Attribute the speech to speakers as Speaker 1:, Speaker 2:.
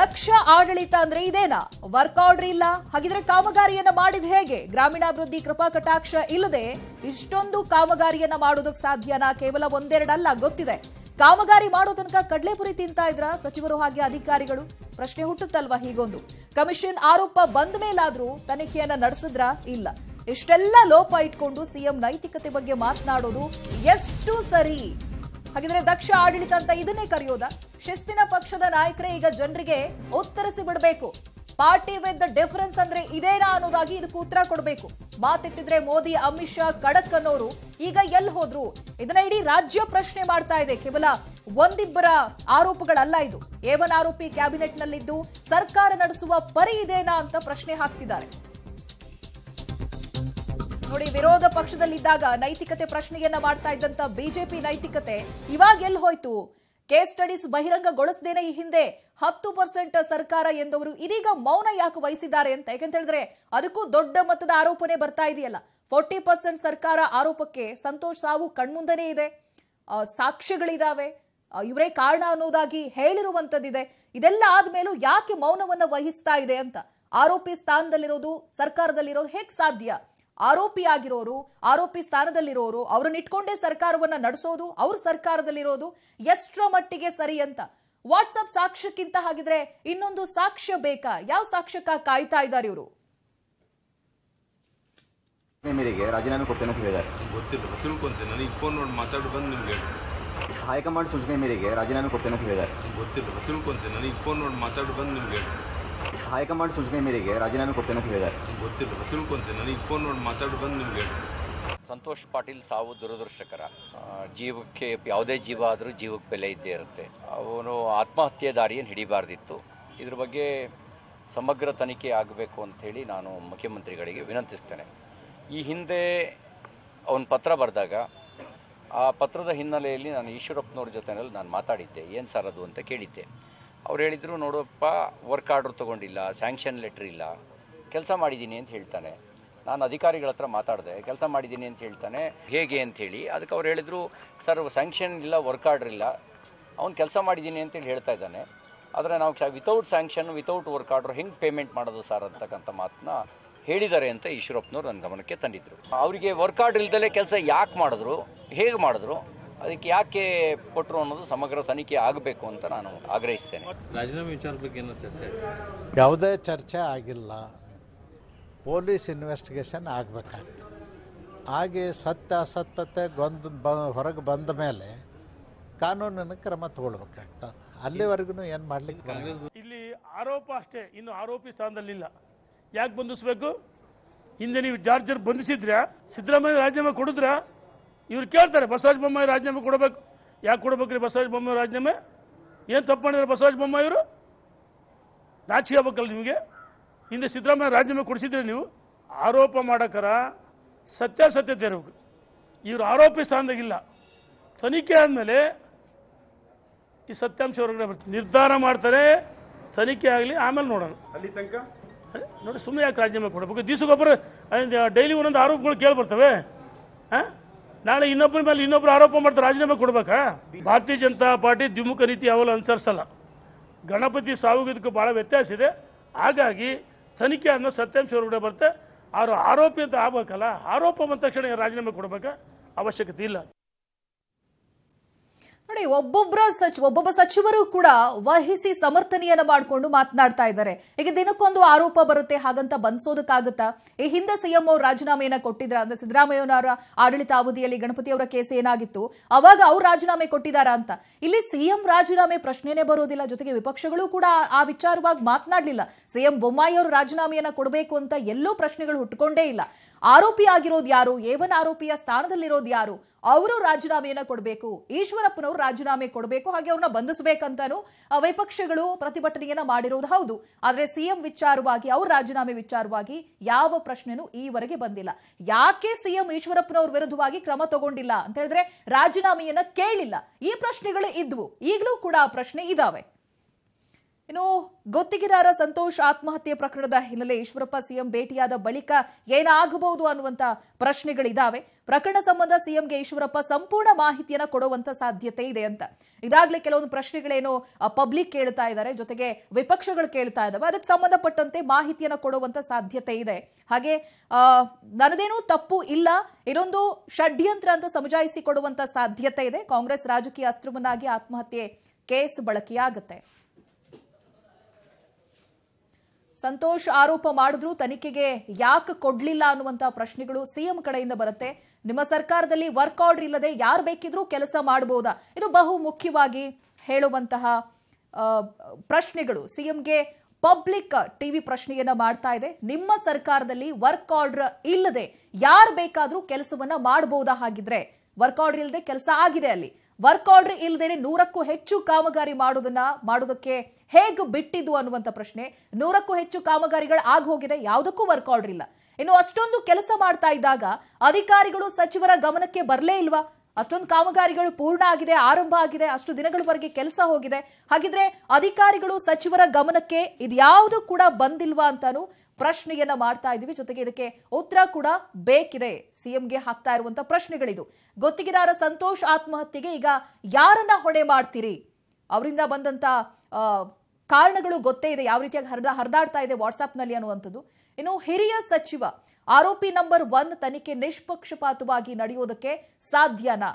Speaker 1: ದಕ್ಷ ಆಡಳಿತ ಅಂದ್ರೆ ಇದೇನಾ ವರ್ಕ್ ಆರ್ಡರ್ ಇಲ್ಲ ಹಾಗಿದ್ರೆ ಕಾಮಗಾರಿಯನ್ನ ಮಾಡಿದ ಹೇಗೆ ಗ್ರಾಮೀಣಾಭಿವೃದ್ಧಿ ಕೃಪಾ ಕಟಾಕ್ಷ ಇಲ್ಲದೆ ಇಷ್ಟೊಂದು ಕಾಮಗಾರಿಯನ್ನ ಮಾಡೋದಕ್ಕೆ ಸಾಧ್ಯನಾ ಕೇವಲ ಒಂದೆರಡಲ್ಲ ಗೊತ್ತಿದೆ ಕಾಮಗಾರಿ ಮಾಡೋ ತನಕ ಕಡಲೆಪುರಿ ತಿಂತಾ ಇದ್ರ ಸಚಿವರು ಹಾಗೆ ಅಧಿಕಾರಿಗಳು ಪ್ರಶ್ನೆ ಹುಟ್ಟುತ್ತಲ್ವಾ ಹೀಗೊಂದು ಕಮಿಷನ್ ಆರೋಪ ಬಂದ ಮೇಲಾದ್ರೂ ತನಿಖೆಯನ್ನ ನಡೆಸಿದ್ರ ಇಲ್ಲ ಇಷ್ಟೆಲ್ಲ ಲೋಪ ಇಟ್ಕೊಂಡು ಸಿಎಂ ನೈತಿಕತೆ ಬಗ್ಗೆ ಮಾತನಾಡೋದು ಎಷ್ಟು ಸರಿ ಹಾಗಿದ್ರೆ ದಕ್ಷ ಆಡಳಿತ ಅಂತ ಇದನ್ನೇ ಕರೆಯೋದ ಶಿಸ್ತಿನ ಪಕ್ಷದ ನಾಯಕರೇ ಈಗ ಜನರಿಗೆ ಉತ್ತರಿಸಿ ಬಿಡಬೇಕು ಪಾರ್ಟಿ ವಿತ್ ಡಿಫರೆನ್ಸ್ ಅಂದ್ರೆ ಇದೇನಾ ಅನ್ನೋದಾಗಿ ಇದಕ್ಕೆ ಉತ್ತರ ಕೊಡಬೇಕು ಮಾತೆತ್ತಿದ್ರೆ ಮೋದಿ ಅಮಿತ್ ಶಾ ಖಡಕ್ ಅನ್ನೋರು ಈಗ ಎಲ್ಲಿ ಹೋದ್ರು ಇದನ್ನ ಇಡೀ ರಾಜ್ಯ ಪ್ರಶ್ನೆ ಮಾಡ್ತಾ ಇದೆ ಕೇವಲ ಒಂದಿಬ್ಬರ ಆರೋಪಗಳಲ್ಲ ಇದು ಏವನ್ ಆರೋಪಿ ಕ್ಯಾಬಿನೆಟ್ ನಲ್ಲಿದ್ದು ಸರ್ಕಾರ ನಡೆಸುವ ಪರಿ ಇದೇನಾ ಅಂತ ಪ್ರಶ್ನೆ ಹಾಕ್ತಿದ್ದಾರೆ ನೋಡಿ ವಿರೋಧ ಪಕ್ಷದಲ್ಲಿದ್ದಾಗ ನೈತಿಕತೆ ಪ್ರಶ್ನೆಯನ್ನ ಮಾಡ್ತಾ ಇದ್ದಂತ ಬಿಜೆಪಿ ನೈತಿಕತೆ ಇವಾಗ ಎಲ್ಲಿ ಹೋಯ್ತು ಕೇಸ್ ಸ್ಟಡೀಸ್ ಬಹಿರಂಗಗೊಳಿಸದೇನೆ ಈ ಹಿಂದೆ ಹತ್ತು ಪರ್ಸೆಂಟ್ ಸರ್ಕಾರ ಎಂದವರು ಇದೀಗ ಮೌನ ಯಾಕೆ ವಹಿಸಿದ್ದಾರೆ ಅಂತ ಯಾಕೆಂತ ಹೇಳಿದ್ರೆ ಅದಕ್ಕೂ ದೊಡ್ಡ ಮತದ ಆರೋಪನೆ ಬರ್ತಾ ಇದೆಯಲ್ಲ ಫೋರ್ಟಿ ಪರ್ಸೆಂಟ್ ಸರ್ಕಾರ ಆರೋಪಕ್ಕೆ ಸಂತೋಷ್ ಸಾವು ಕಣ್ಮುಂದನೆ ಇದೆ ಸಾಕ್ಷ್ಯಗಳಿದಾವೆ ಇವರೇ ಕಾರಣ ಅನ್ನೋದಾಗಿ ಹೇಳಿರುವಂತದ್ದಿದೆ ಇದೆಲ್ಲ ಆದ್ಮೇಲೂ ಯಾಕೆ ಮೌನವನ್ನ ವಹಿಸ್ತಾ ಇದೆ ಅಂತ ಆರೋಪಿ ಸ್ಥಾನದಲ್ಲಿರೋದು ಸರ್ಕಾರದಲ್ಲಿರೋದು ಹೇಗೆ ಸಾಧ್ಯ ಆರೋಪಿ ಆಗಿರೋರು ಆರೋಪಿ ಸ್ಥಾನದಲ್ಲಿರೋರು ಅವ್ರನ್ನ ಇಟ್ಕೊಂಡೇ ಸರ್ಕಾರವನ್ನ ನಡೆಸೋದು ಅವ್ರ ಸರ್ಕಾರದಲ್ಲಿರೋದು ಎಷ್ಟರ ಮಟ್ಟಿಗೆ ಸರಿ ಅಂತ ವಾಟ್ಸಪ್ ಸಾಕ್ಷ್ಯಕ್ಕಿಂತ ಹಾಗಿದ್ರೆ ಇನ್ನೊಂದು ಸಾಕ್ಷ್ಯ ಬೇಕಾ ಯಾವ ಸಾಕ್ಷ್ಯಕ್ಕ ಕಾಯ್ತಾ ಇದ್ದಾರೆ ಇವರು ಮೇರೆಗೆ ರಾಜೀನಾಮೆ ಕೊಡ್ತೇನೆ ಹೇಳಿದ್ದಾರೆ ಗೊತ್ತಿಲ್ಲ ನಿಮ್ಗೆ ಹೈಕಮಾಂಡ್ ಸೂಚನೆ ಮೇರೆಗೆ ರಾಜೀನಾಮೆ ಕೊಡ್ತೇನೆ ಹೇಳಿದ್ದಾರೆ ನಿಮ್ಗೆ ಹೈಕಮಾಂಡ್ ಸೂಚನೆ ಮೇರೆಗೆ ರಾಜೀನಾಮೆ ಕೊಡ್ತೇನೆ ಅಂತ ಹೇಳಿದ್ದಾರೆ
Speaker 2: ಗೊತ್ತಿಲ್ಲ ನಾನು ಈ ಫೋನ್ ನೋಡಿ ಮಾತಾಡಿ ಬಂದು ನಿಮಗೆ ಸಂತೋಷ್ ಪಾಟೀಲ್ ಸಾವು
Speaker 3: ದುರದೃಷ್ಟಕರ ಜೀವಕ್ಕೆ ಯಾವುದೇ ಜೀವ ಆದರೂ ಜೀವಕ್ಕೆ ಬೆಲೆ ಇದ್ದೇ ಇರುತ್ತೆ ಅವನು ಆತ್ಮಹತ್ಯೆ ದಾರಿಯನ್ನು ಹಿಡಿಬಾರ್ದಿತ್ತು ಇದ್ರ ಬಗ್ಗೆ ಸಮಗ್ರ ತನಿಖೆ ಆಗಬೇಕು ಅಂಥೇಳಿ ನಾನು ಮುಖ್ಯಮಂತ್ರಿಗಳಿಗೆ ವಿನಂತಿಸ್ತೇನೆ ಈ ಹಿಂದೆ ಅವನ ಪತ್ರ ಬರೆದಾಗ ಆ ಪತ್ರದ ಹಿನ್ನೆಲೆಯಲ್ಲಿ ನಾನು ಈಶ್ವರಪ್ಪನವ್ರ ಜೊತೆನಲ್ಲಿ ನಾನು ಮಾತಾಡಿದ್ದೆ ಏನು ಸರ್ ಅದು ಅಂತ ಕೇಳಿದ್ದೆ ಅವ್ರು ಹೇಳಿದರು ನೋಡಪ್ಪ ವರ್ಕ್ ಆರ್ಡರ್ ತೊಗೊಂಡಿಲ್ಲ ಸ್ಯಾಂಕ್ಷನ್ ಲೆಟ್ರ್ ಇಲ್ಲ ಕೆಲಸ ಮಾಡಿದ್ದೀನಿ ಅಂತ ಹೇಳ್ತಾನೆ ನಾನು ಅಧಿಕಾರಿಗಳ ಹತ್ರ ಮಾತಾಡಿದೆ ಕೆಲಸ ಮಾಡಿದ್ದೀನಿ ಅಂತ ಹೇಳ್ತಾನೆ ಹೇಗೆ ಅಂಥೇಳಿ ಅದಕ್ಕೆ ಅವ್ರು ಹೇಳಿದರು ಸರ್ ಸ್ಯಾಂಕ್ಷನ್ ಇಲ್ಲ ವರ್ಕ್ ಆರ್ಡ್ರ್ ಇಲ್ಲ ಅವ್ನು ಕೆಲಸ ಮಾಡಿದ್ದೀನಿ ಅಂತೇಳಿ ಹೇಳ್ತಾ ಇದ್ದಾನೆ ಆದರೆ ನಾವು without sanction without work order ಹೆಂಗೆ ಪೇಮೆಂಟ್ ಮಾಡೋದು ಸರ್ ಅಂತಕ್ಕಂಥ ಮಾತನ್ನ ಹೇಳಿದ್ದಾರೆ ಅಂತ ಈಶ್ವರಪ್ಪನವ್ರು ನನ್ನ ಗಮನಕ್ಕೆ ತಂದಿದ್ದರು ಅವರಿಗೆ ವರ್ಕ್ ಆರ್ಡ್ರ್ ಇಲ್ದಲೇ ಕೆಲಸ ಯಾಕೆ ಮಾಡಿದ್ರು ಹೇಗೆ ಮಾಡಿದ್ರು ಅದಕ್ಕೆ ಯಾಕೆ ಕೊಟ್ಟರು ಅನ್ನೋದು ಸಮಗ್ರ ತನಿಖೆ ಆಗಬೇಕು ಅಂತ ನಾನು ಆಗ್ರಹಿಸ್ತೇನೆ ರಾಜೀನಾಮೆ ವಿಚಾರ ಬಗ್ಗೆ ಚರ್ಚೆ ಯಾವುದೇ ಚರ್ಚೆ ಆಗಿಲ್ಲ ಪೊಲೀಸ್ ಇನ್ವೆಸ್ಟಿಗೇಷನ್ ಆಗಬೇಕಾಗ್ತದೆ ಹಾಗೆ ಸತ್ಯ ಅಸತ್ಯತೆ ಗೊಂದು ಬ ಹೊರಗೆ ಬಂದ ಮೇಲೆ ಕಾನೂನನ್ನು ಕ್ರಮ ತಗೊಳ್ಬೇಕಾಗ್ತದೆ ಅಲ್ಲಿವರೆಗೂ
Speaker 2: ಏನು ಮಾಡಲಿಕ್ಕೆ ಇಲ್ಲಿ ಆರೋಪ ಅಷ್ಟೇ ಇನ್ನು ಆರೋಪಿ ಸ್ಥಾನದಲ್ಲಿಲ್ಲ ಯಾಕೆ ಬಂಧಿಸಬೇಕು ಹಿಂದೆ ನೀವು ಜಾರ್ಜರ್ ಬಂಧಿಸಿದ್ರೆ ಸಿದ್ದರಾಮಯ್ಯ ರಾಜೀನಾಮೆ ಕೊಡಿದ್ರೆ ಇವ್ರು ಕೇಳ್ತಾರೆ ಬಸವರಾಜ ಬೊಮ್ಮಾಯಿ ರಾಜೀನಾಮೆ ಕೊಡಬೇಕು ಯಾಕೆ ರೀ ಬಸವರಾಜ ಬೊಮ್ಮಾಯಿ ರಾಜೀನಾಮೆ ಏನು ತಪ್ಪು ಮಾಡಿದ್ರೆ ಬಸವರಾಜ ಇವರು ನಾಚಿ ಆಗ್ಬೇಕಲ್ಲ ನಿಮಗೆ ಹಿಂದೆ ಸಿದ್ದರಾಮಯ್ಯ ರಾಜೀನಾಮೆ ಕೊಡಿಸಿದ್ರೆ ನೀವು ಆರೋಪ ಮಾಡೋಕ್ಕರ ಸತ್ಯಾಸತ್ಯತೆ ಇರಬೇಕು ಇವರು ಆರೋಪಿ ಸ್ಥಾನದಾಗಿಲ್ಲ ತನಿಖೆ ಆದಮೇಲೆ ಈ ಸತ್ಯಾಂಶ ಹೊರಗಡೆ ಬರ್ತಾರೆ ನಿರ್ಧಾರ ಮಾಡ್ತಾರೆ ತನಿಖೆ ಆಗಲಿ ಆಮೇಲೆ ನೋಡೋಣ ಅಲ್ಲಿ ತನಕ ನೋಡಿ ಸುಮ್ಮನೆ ಯಾಕೆ ರಾಜೀನಾಮೆ ಕೊಡಬೇಕು ದಿವಸಕ್ಕೊಬ್ಬರು ಡೈಲಿ ಒಂದೊಂದು ಆರೋಪಗಳು ಕೇಳಿ ಬರ್ತವೆ ಹಾಂ ನಾಳೆ ಇನ್ನೊಬ್ಬರ ಮೇಲೆ ಇನ್ನೊಬ್ರು ಆರೋಪ ಮಾಡ್ತಾರೆ ರಾಜೀನಾಮೆ ಕೊಡ್ಬೇಕಾ ಭಾರತೀಯ ಜನತಾ ಪಾರ್ಟಿ ದ್ವಿಮುಖ ನೀತಿ ಯಾವಲ್ಲ ಅನುಸರಿಸಲ್ಲ ಗಣಪತಿ ಸಾವುಗಿದಕ್ಕೂ ಭಾಳ ವ್ಯತ್ಯಾಸ ಇದೆ ಹಾಗಾಗಿ ತನಿಖೆ ಅನ್ನೋ ಸತ್ಯಾಂಶ ಹೊರಗಡೆ ಬರುತ್ತೆ ಅವರು ಆರೋಪಿ ಅಂತ ಆಗ್ಬೇಕಲ್ಲ ಆರೋಪ ಬಂದ ತಕ್ಷಣ ರಾಜೀನಾಮೆ ಕೊಡಬೇಕಾ ಅವಶ್ಯಕತೆ ಇಲ್ಲ
Speaker 1: ನೋಡಿ ಒಬ್ಬೊಬ್ಬರ ಸಚಿವ ಒಬ್ಬೊಬ್ಬ ಸಚಿವರು ಕೂಡ ವಹಿಸಿ ಸಮರ್ಥನೆಯನ್ನ ಮಾಡಿಕೊಂಡು ಮಾತನಾಡ್ತಾ ಇದ್ದಾರೆ ಈಗ ದಿನಕ್ಕೊಂದು ಆರೋಪ ಬರುತ್ತೆ ಹಾಗಂತ ಬನ್ಸೋದಕ್ಕಾಗತ್ತಾ ಈ ಹಿಂದೆ ಸಿಎಂ ಅವರು ರಾಜೀನಾಮೆಯನ್ನ ಕೊಟ್ಟಿದ್ರ ಅಂದ್ರೆ ಸಿದ್ದರಾಮಯ್ಯನವರ ಆಡಳಿತ ಅವಧಿಯಲ್ಲಿ ಗಣಪತಿ ಅವರ ಕೇಸ್ ಏನಾಗಿತ್ತು ಅವಾಗ ಅವ್ರು ರಾಜೀನಾಮೆ ಕೊಟ್ಟಿದಾರ ಅಂತ ಇಲ್ಲಿ ಸಿಎಂ ರಾಜೀನಾಮೆ ಪ್ರಶ್ನೆನೇ ಬರೋದಿಲ್ಲ ಜೊತೆಗೆ ವಿಪಕ್ಷಗಳು ಕೂಡ ಆ ವಿಚಾರವಾಗಿ ಮಾತನಾಡ್ಲಿಲ್ಲ ಸಿಎಂ ಬೊಮ್ಮಾಯಿ ಅವರು ರಾಜೀನಾಮೆಯನ್ನ ಕೊಡಬೇಕು ಅಂತ ಎಲ್ಲೋ ಪ್ರಶ್ನೆಗಳು ಹುಟ್ಕೊಂಡೇ ಇಲ್ಲ ಆರೋಪಿ ಆಗಿರೋದು ಯಾರು ಏವನ್ ಆರೋಪಿಯ ಸ್ಥಾನದಲ್ಲಿರೋದು ಯಾರು ಅವರು ರಾಜೀನಾಮೆಯನ್ನ ಕೊಡಬೇಕು ಈಶ್ವರಪ್ಪನವರು ರಾಜೀನಾಮೆ ಕೊಡಬೇಕು ಹಾಗೆ ಅವ್ರನ್ನ ಬಂಧಿಸಬೇಕಂತಾನು ವಿಪಕ್ಷಗಳು ಪ್ರತಿಭಟನೆಯನ್ನ ಮಾಡಿರೋದು ಹೌದು ಆದರೆ ಸಿಎಂ ವಿಚಾರವಾಗಿ ಅವ್ರ ರಾಜೀನಾಮೆ ವಿಚಾರವಾಗಿ ಯಾವ ಪ್ರಶ್ನೆನೂ ಈವರೆಗೆ ಬಂದಿಲ್ಲ ಯಾಕೆ ಸಿಎಂ ಈಶ್ವರಪ್ಪನವ್ರ ವಿರುದ್ಧವಾಗಿ ಕ್ರಮ ತಗೊಂಡಿಲ್ಲ ಅಂತ ಹೇಳಿದ್ರೆ ರಾಜೀನಾಮೆಯನ್ನ ಕೇಳಿಲ್ಲ ಈ ಪ್ರಶ್ನೆಗಳು ಇದ್ವು ಈಗಲೂ ಕೂಡ ಆ ಪ್ರಶ್ನೆ ಇದಾವೆ ಇನ್ನು ಗೊತ್ತಿಗೆದಾರ ಸಂತೋಷ್ ಆತ್ಮಹತ್ಯೆ ಪ್ರಕರಣದ ಹಿನ್ನೆಲೆ ಈಶ್ವರಪ್ಪ ಸಿಎಂ ಭೇಟಿಯಾದ ಬಳಿಕ ಏನಾಗಬಹುದು ಅನ್ನುವಂತ ಪ್ರಶ್ನೆಗಳಿದ್ದಾವೆ ಪ್ರಕರಣ ಸಂಬಂಧ ಸಿಎಂಗೆ ಈಶ್ವರಪ್ಪ ಸಂಪೂರ್ಣ ಮಾಹಿತಿಯನ್ನ ಕೊಡುವಂತ ಸಾಧ್ಯತೆ ಇದೆ ಅಂತ ಇದಾಗಲೇ ಕೆಲವೊಂದು ಪ್ರಶ್ನೆಗಳೇನು ಪಬ್ಲಿಕ್ ಕೇಳ್ತಾ ಇದ್ದಾರೆ ಜೊತೆಗೆ ವಿಪಕ್ಷಗಳು ಕೇಳ್ತಾ ಇದ್ದಾವೆ ಅದಕ್ಕೆ ಸಂಬಂಧಪಟ್ಟಂತೆ ಮಾಹಿತಿಯನ್ನ ಕೊಡುವಂತ ಸಾಧ್ಯತೆ ಇದೆ ಹಾಗೆ ನನ್ನದೇನೂ ತಪ್ಪು ಇಲ್ಲ ಇನ್ನೊಂದು ಷಡ್ಯಂತ್ರ ಅಂತ ಸಮಜಾಯಿಸಿ ಕೊಡುವಂತ ಸಾಧ್ಯತೆ ಇದೆ ಕಾಂಗ್ರೆಸ್ ರಾಜಕೀಯ ಅಸ್ತ್ರವನ್ನಾಗಿ ಆತ್ಮಹತ್ಯೆ ಕೇಸ್ ಬಳಕೆಯಾಗುತ್ತೆ ಸಂತೋಷ್ ಆರೋಪ ಮಾಡಿದ್ರು ತನಿಖೆಗೆ ಯಾಕೆ ಕೊಡ್ಲಿಲ್ಲ ಅನ್ನುವಂತ ಪ್ರಶ್ನೆಗಳು ಸಿಎಂ ಕಡೆಯಿಂದ ಬರುತ್ತೆ ನಿಮ್ಮ ಸರ್ಕಾರದಲ್ಲಿ ವರ್ಕ್ ಆರ್ಡರ್ ಇಲ್ಲದೆ ಯಾರು ಬೇಕಿದ್ರೂ ಕೆಲಸ ಮಾಡಬಹುದಾ ಇದು ಬಹು ಮುಖ್ಯವಾಗಿ ಹೇಳುವಂತಹ ಪ್ರಶ್ನೆಗಳು ಸಿಎಂಗೆ ಪಬ್ಲಿಕ್ ಟಿವಿ ಪ್ರಶ್ನೆಯನ್ನ ಮಾಡ್ತಾ ಇದೆ ನಿಮ್ಮ ಸರ್ಕಾರದಲ್ಲಿ ವರ್ಕ್ ಆರ್ಡರ್ ಇಲ್ಲದೆ ಯಾರು ಬೇಕಾದ್ರೂ ಕೆಲಸವನ್ನ ಮಾಡಬಹುದಾ ಹಾಗಿದ್ರೆ ವರ್ಕ್ ಆರ್ಡರ್ ಇಲ್ಲದೆ ಕೆಲಸ ಆಗಿದೆ ಅಲ್ಲಿ ವರ್ಕ್ ಆರ್ಡರ್ ಇಲ್ಲದೇನೆ ನೂರಕ್ಕೂ ಹೆಚ್ಚು ಕಾಮಗಾರಿ ಮಾಡೋದನ್ನ ಮಾಡೋದಕ್ಕೆ ಹೇಗೆ ಬಿಟ್ಟಿದ್ದು ಅನ್ನುವಂಥ ಪ್ರಶ್ನೆ ನೂರಕ್ಕೂ ಹೆಚ್ಚು ಕಾಮಗಾರಿಗಳು ಆಗ್ ಹೋಗಿದೆ ಯಾವುದಕ್ಕೂ ವರ್ಕ್ ಆರ್ಡರ್ ಇಲ್ಲ ಇನ್ನು ಅಷ್ಟೊಂದು ಕೆಲಸ ಮಾಡ್ತಾ ಇದ್ದಾಗ ಅಧಿಕಾರಿಗಳು ಸಚಿವರ ಗಮನಕ್ಕೆ ಬರಲೇ ಇಲ್ವಾ ಅಷ್ಟೊಂದು ಕಾಮಗಾರಿಗಳು ಪೂರ್ಣ ಆಗಿದೆ ಆರಂಭ ಆಗಿದೆ ಅಷ್ಟು ದಿನಗಳವರೆಗೆ ಕೆಲಸ ಹೋಗಿದೆ ಹಾಗಿದ್ರೆ ಅಧಿಕಾರಿಗಳು ಸಚಿವರ ಗಮನಕ್ಕೆ ಇದ್ಯಾವುದು ಕೂಡ ಬಂದಿಲ್ವಾ ಅಂತಾನು ಪ್ರಶ್ನೆಯನ್ನ ಮಾಡ್ತಾ ಇದೀವಿ ಜೊತೆಗೆ ಇದಕ್ಕೆ ಉತ್ತರ ಕೂಡ ಬೇಕಿದೆ ಸಿಎಂಗೆ ಹಾಕ್ತಾ ಇರುವಂತ ಪ್ರಶ್ನೆಗಳಿದು ಗೊತ್ತಿಗೆದಾರ ಸಂತೋಷ್ ಆತ್ಮಹತ್ಯೆಗೆ ಈಗ ಯಾರನ್ನ ಹೊಣೆ ಮಾಡ್ತೀರಿ ಅವರಿಂದ ಬಂದಂತ ಕಾರಣಗಳು ಗೊತ್ತೇ ಇದೆ ಯಾವ ರೀತಿಯಾಗಿ ಹರಿದ ಹರಿದಾಡ್ತಾ ಇದೆ ವಾಟ್ಸಪ್ನಲ್ಲಿ ಅನ್ನುವಂಥದ್ದು ಇನ್ನು ಹಿರಿಯ ಸಚಿವ ಆರೋಪಿ ನಂಬರ್ ಒನ್ ತನಿಖೆ ನಿಷ್ಪಕ್ಷಪಾತವಾಗಿ ನಡೆಯುವುದಕ್ಕೆ ಸಾಧ್ಯನಾ